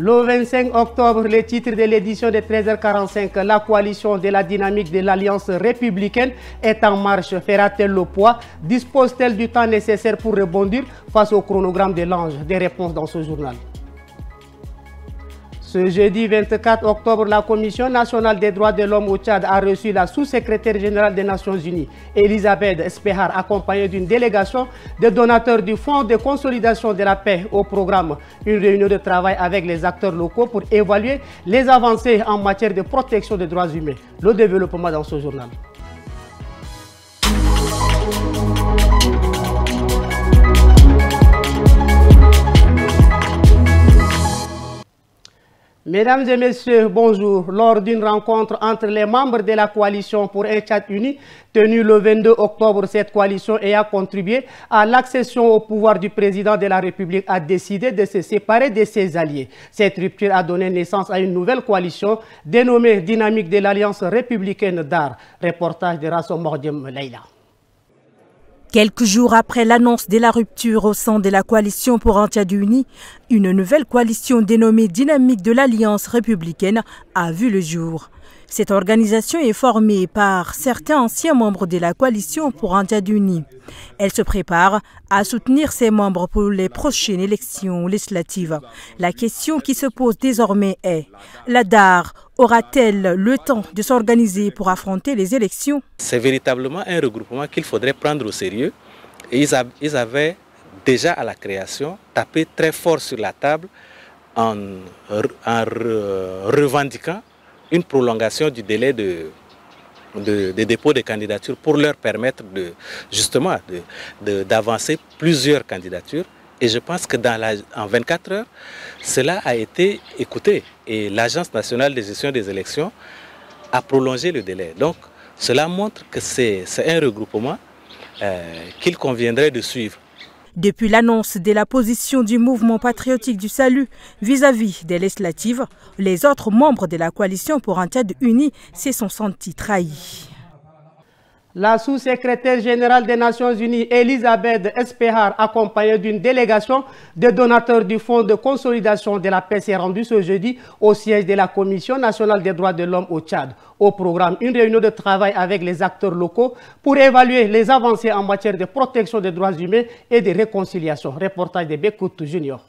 Le 25 octobre, le titre de l'édition de 13h45, la coalition de la dynamique de l'Alliance républicaine est en marche. Fera-t-elle le poids Dispose-t-elle du temps nécessaire pour rebondir face au chronogramme de l'ange Des réponses dans ce journal. Ce jeudi 24 octobre, la Commission nationale des droits de l'homme au Tchad a reçu la sous-secrétaire générale des Nations Unies, Elisabeth Espehar, accompagnée d'une délégation de donateurs du Fonds de consolidation de la paix au programme. Une réunion de travail avec les acteurs locaux pour évaluer les avancées en matière de protection des droits humains. Le développement dans ce journal. Mesdames et messieurs, bonjour. Lors d'une rencontre entre les membres de la coalition pour un Tchad uni, tenue le 22 octobre, cette coalition ayant contribué à l'accession au pouvoir du président de la République a décidé de se séparer de ses alliés. Cette rupture a donné naissance à une nouvelle coalition dénommée Dynamique de l'Alliance républicaine d'art. Reportage de Rasso mordium Leila. Quelques jours après l'annonce de la rupture au sein de la coalition pour un une nouvelle coalition dénommée Dynamique de l'Alliance républicaine a vu le jour. Cette organisation est formée par certains anciens membres de la coalition pour un Elle se prépare à soutenir ses membres pour les prochaines élections législatives. La question qui se pose désormais est la DAR aura-t-elle le temps de s'organiser pour affronter les élections C'est véritablement un regroupement qu'il faudrait prendre au sérieux. Et ils, avaient déjà à la création tapé très fort sur la table en, revendiquant une prolongation du délai de, dépôts de, dépôt candidatures pour leur permettre de, justement d'avancer plusieurs candidatures et je pense que dans en 24 heures, cela a été écouté. Et l'Agence nationale de gestion des élections a prolongé le délai. Donc, cela montre que c'est un regroupement euh, qu'il conviendrait de suivre. Depuis l'annonce de la position du mouvement patriotique du salut vis-à-vis des législatives, les autres membres de la coalition pour un Tchad uni se sont sentis trahis la sous-secrétaire générale des Nations Unies, Elisabeth Espehar, accompagnée d'une délégation de donateurs du Fonds de consolidation de la paix, s'est rendue ce jeudi au siège de la Commission nationale des droits de l'homme au Tchad. Au programme, une réunion de travail avec les acteurs locaux pour évaluer les avancées en matière de protection des droits humains et de réconciliation. Reportage de Bekout Junior.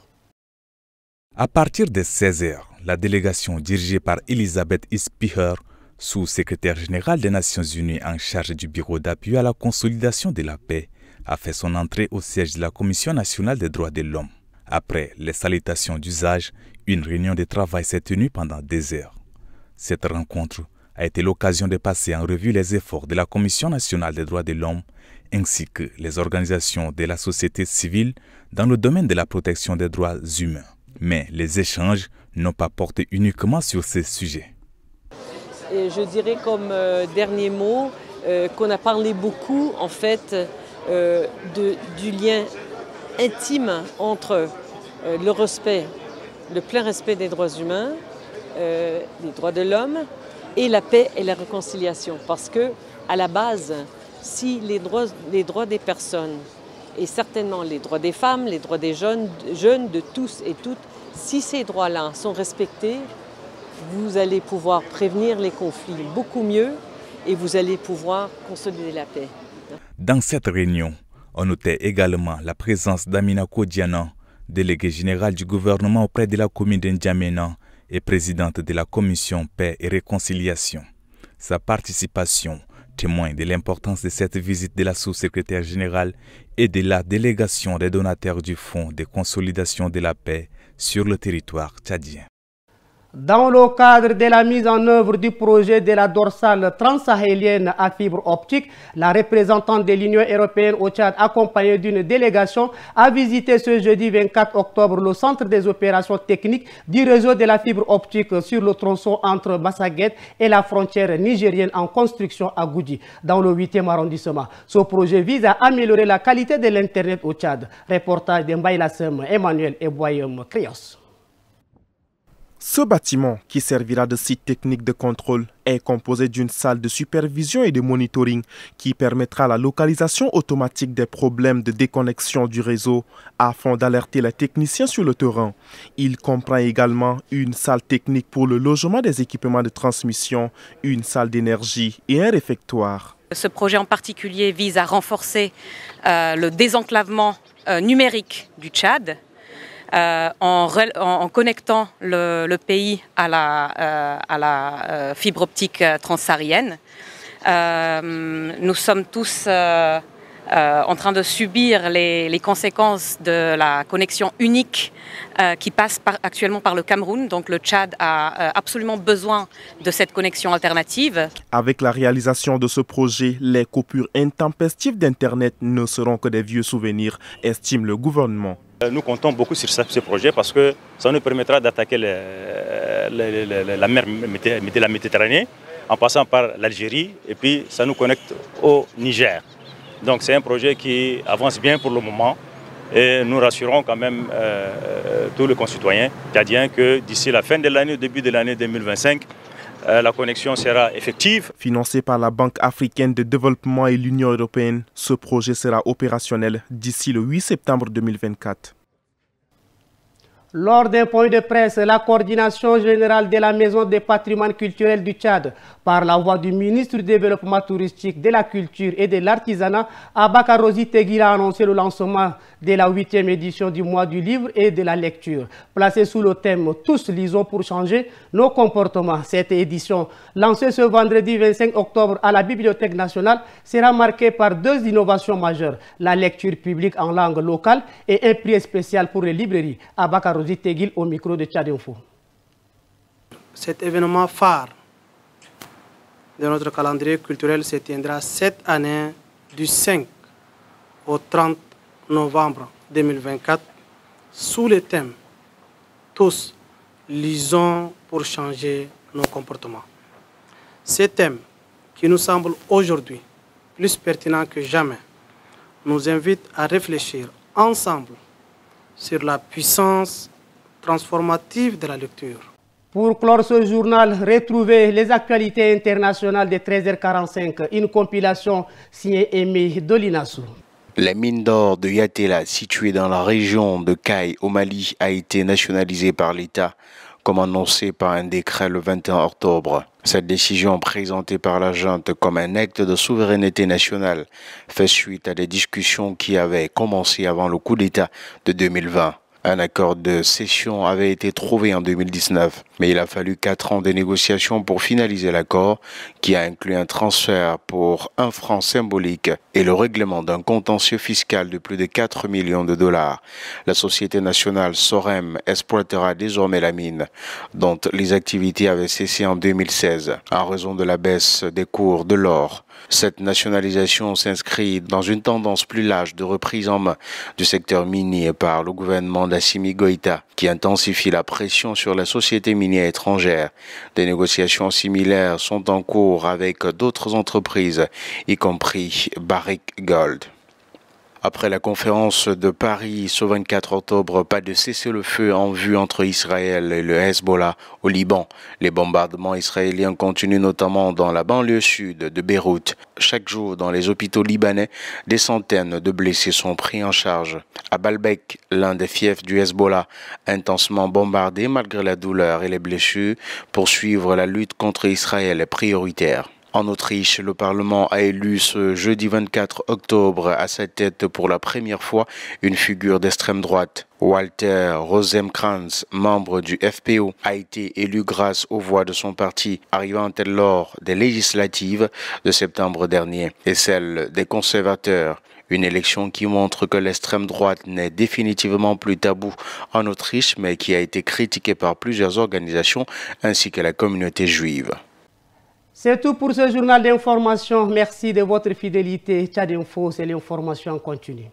À partir de 16h, la délégation dirigée par Elisabeth Espehar sous-secrétaire général des Nations Unies en charge du Bureau d'appui à la consolidation de la paix, a fait son entrée au siège de la Commission nationale des droits de l'homme. Après les salutations d'usage, une réunion de travail s'est tenue pendant des heures. Cette rencontre a été l'occasion de passer en revue les efforts de la Commission nationale des droits de l'homme ainsi que les organisations de la société civile dans le domaine de la protection des droits humains. Mais les échanges n'ont pas porté uniquement sur ces sujets je dirais comme euh, dernier mot euh, qu'on a parlé beaucoup en fait euh, du lien intime entre le respect, le plein respect des droits humains, des droits de l'homme et la paix et la réconciliation. Parce que à la base, si les droits, droits des personnes et certainement les droits des femmes, les droits des jeunes, jeunes de tous et toutes, si ces droits-là sont respectés, vous allez pouvoir prévenir les conflits beaucoup mieux et vous allez pouvoir consolider la paix. Dans cette réunion, on notait également la présence d'Amina Kodiana, déléguée générale du gouvernement auprès de la commune d'Indjamena et présidente de la commission Paix et Réconciliation. Sa participation témoigne de l'importance de cette visite de la sous-secrétaire générale et de la délégation des donateurs du Fonds de consolidation de la paix sur le territoire tchadien. Dans le cadre de la mise en œuvre du projet de la dorsale transsahélienne à fibre optique, la représentante de l'Union européenne au Tchad, accompagnée d'une délégation, a visité ce jeudi 24 octobre le centre des opérations techniques du réseau de la fibre optique sur le tronçon entre Massaguet et la frontière nigérienne en construction à Goudi, dans le 8e arrondissement. Ce projet vise à améliorer la qualité de l'Internet au Tchad. Reportage de Emmanuel Eboyem Krios. Ce bâtiment, qui servira de site technique de contrôle, est composé d'une salle de supervision et de monitoring qui permettra la localisation automatique des problèmes de déconnexion du réseau afin d'alerter les techniciens sur le terrain. Il comprend également une salle technique pour le logement des équipements de transmission, une salle d'énergie et un réfectoire. Ce projet en particulier vise à renforcer euh, le désenclavement euh, numérique du Tchad euh, en, connectant le, pays à la, euh, euh, fibre optique transsaharienne. nous sommes tous en train de subir les, conséquences de la connexion unique qui passe par, actuellement par le Cameroun. Donc le Tchad a absolument besoin de cette connexion alternative. Avec la réalisation de ce projet, les coupures intempestives d'Internet ne seront que des vieux souvenirs, estime le gouvernement. Euh, nous comptons beaucoup sur ce projet parce que ça nous permettra d'attaquer la mer la Méditerranée en passant par l'Algérie et puis ça nous connecte au Niger. Donc c'est un projet qui avance bien pour le moment et nous rassurons quand même euh, euh, tous les concitoyens tchadiens que d'ici la fin de l'année, début de l'année 2025, euh, la connexion sera effective. Financé par la Banque africaine de développement et l'Union européenne, ce projet sera opérationnel d'ici le 8 septembre 2024. Lors d'un point de presse, la coordination générale de la Maison des patrimoines culturels du Tchad, par la voix du ministre du Développement touristique, de la culture et de l'artisanat, Abakarosi Tegui a annoncé le lancement de la huitième édition du mois du livre et de la lecture. Placée sous le thème « Tous lisons pour changer nos comportements », cette édition, lancée ce vendredi 25 octobre à la Bibliothèque nationale, sera marquée par deux innovations majeures, la lecture publique en langue locale et un prix spécial pour les librairies. Abakarosi au micro de Tchad Cet événement phare de notre calendrier culturel se tiendra cette année du 5 au 30 novembre 2024 sous le thème Tous lisons pour changer nos comportements. Ce thème qui nous semble aujourd'hui plus pertinent que jamais nous invite à réfléchir ensemble sur la puissance transformative de la lecture. Pour clore ce journal, retrouvez les actualités internationales de 13h45, une compilation signée de Dolinaso. La mine d'or de Yatela, située dans la région de Kai au Mali, a été nationalisée par l'État comme annoncé par un décret le 21 octobre. Cette décision, présentée par la junte comme un acte de souveraineté nationale, fait suite à des discussions qui avaient commencé avant le coup d'État de 2020. Un accord de cession avait été trouvé en 2019, mais il a fallu 4 ans de négociations pour finaliser l'accord, qui a inclus un transfert pour un franc symbolique et le règlement d'un contentieux fiscal de plus de 4 millions de dollars. La société nationale Sorem exploitera désormais la mine, dont les activités avaient cessé en 2016 en raison de la baisse des cours de l'or. Cette nationalisation s'inscrit dans une tendance plus large de reprise en main du secteur minier par le gouvernement d'Assimi Goïta, qui intensifie la pression sur la société minière étrangère. Des négociations similaires sont en cours avec d'autres entreprises, y compris Barrick Gold. Après la conférence de Paris ce 24 octobre, pas de cessez-le-feu en vue entre Israël et le Hezbollah au Liban. Les bombardements israéliens continuent notamment dans la banlieue sud de Beyrouth. Chaque jour, dans les hôpitaux libanais, des centaines de blessés sont pris en charge. À Balbek, l'un des fiefs du Hezbollah, intensement bombardé malgré la douleur et les blessures, poursuivre la lutte contre Israël est prioritaire. En Autriche, le Parlement a élu ce jeudi 24 octobre à sa tête pour la première fois une figure d'extrême droite. Walter Rosenkranz, membre du FPO, a été élu grâce aux voix de son parti, arrivant lors des législatives de septembre dernier et celle des conservateurs. Une élection qui montre que l'extrême droite n'est définitivement plus tabou en Autriche, mais qui a été critiquée par plusieurs organisations ainsi que la communauté juive. C'est tout pour ce journal d'information. Merci de votre fidélité. Tchad Info, c'est l'information continue.